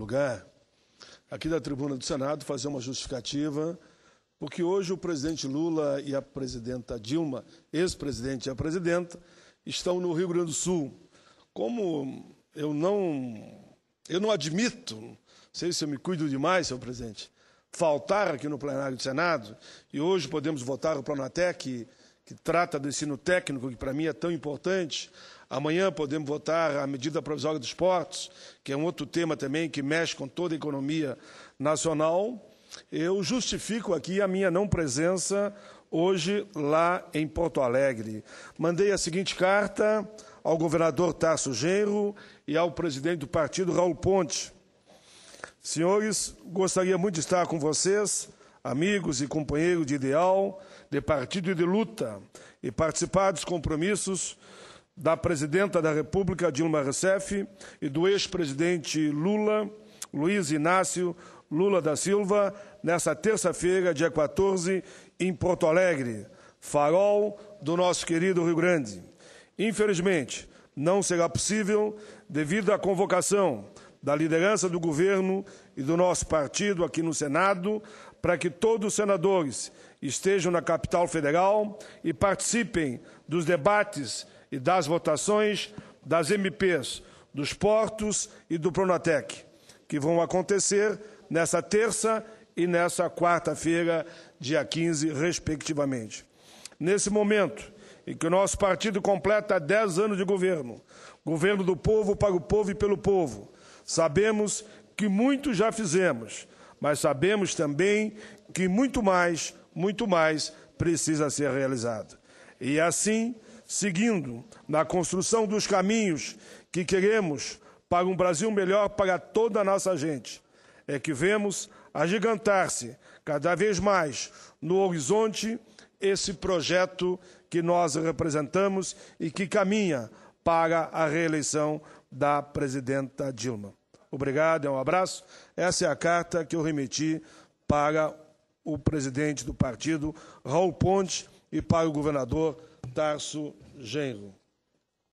lugar, aqui da tribuna do Senado, fazer uma justificativa, porque hoje o presidente Lula e a presidenta Dilma, ex-presidente e a presidenta, estão no Rio Grande do Sul. Como eu não, eu não admito, não sei se eu me cuido demais, senhor presidente, faltar aqui no plenário do Senado, e hoje podemos votar o Planatec, que, que trata do ensino técnico, que para mim é tão importante, Amanhã podemos votar a medida provisória dos portos, que é um outro tema também que mexe com toda a economia nacional. Eu justifico aqui a minha não presença hoje lá em Porto Alegre. Mandei a seguinte carta ao governador Tarso Genro e ao presidente do partido, Raul Ponte. Senhores, gostaria muito de estar com vocês, amigos e companheiros de ideal, de partido e de luta, e participar dos compromissos da presidenta da República, Dilma Rousseff, e do ex-presidente Lula, Luiz Inácio Lula da Silva, nessa terça-feira, dia 14, em Porto Alegre, farol do nosso querido Rio Grande. Infelizmente, não será possível, devido à convocação da liderança do governo e do nosso partido aqui no Senado, para que todos os senadores estejam na capital federal e participem dos debates e das votações das MPs, dos portos e do Pronatec, que vão acontecer nessa terça e nessa quarta-feira, dia 15, respectivamente. Nesse momento em que o nosso partido completa 10 anos de governo, governo do povo para o povo e pelo povo, sabemos que muito já fizemos, mas sabemos também que muito mais, muito mais precisa ser realizado. E assim, seguindo na construção dos caminhos que queremos para um Brasil melhor para toda a nossa gente, é que vemos agigantar-se cada vez mais no horizonte esse projeto que nós representamos e que caminha para a reeleição da presidenta Dilma. Obrigado, é um abraço. Essa é a carta que eu remeti para o presidente do partido, Raul Ponte, e para o governador Tarso Genro.